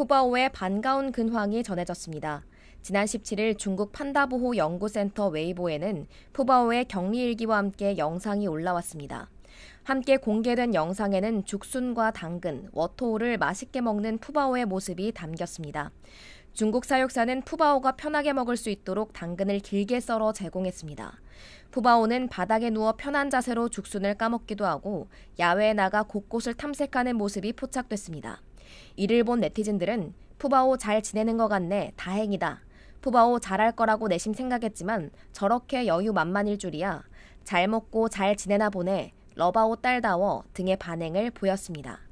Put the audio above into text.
쿠바오의 반가운 근황이 전해졌습니다. 지난 17일 중국 판다보호 연구센터 웨이보에는 푸바오의 격리 일기와 함께 영상이 올라왔습니다. 함께 공개된 영상에는 죽순과 당근, 워터우를 맛있게 먹는 푸바오의 모습이 담겼습니다. 중국 사육사는 푸바오가 편하게 먹을 수 있도록 당근을 길게 썰어 제공했습니다. 푸바오는 바닥에 누워 편한 자세로 죽순을 까먹기도 하고 야외에 나가 곳곳을 탐색하는 모습이 포착됐습니다. 이를 본 네티즌들은 푸바오 잘 지내는 것 같네. 다행이다. 푸바오 잘할 거라고 내심 생각했지만 저렇게 여유 만만일 줄이야. 잘 먹고 잘 지내나 보네. 러바오 딸다워 등의 반응을 보였습니다.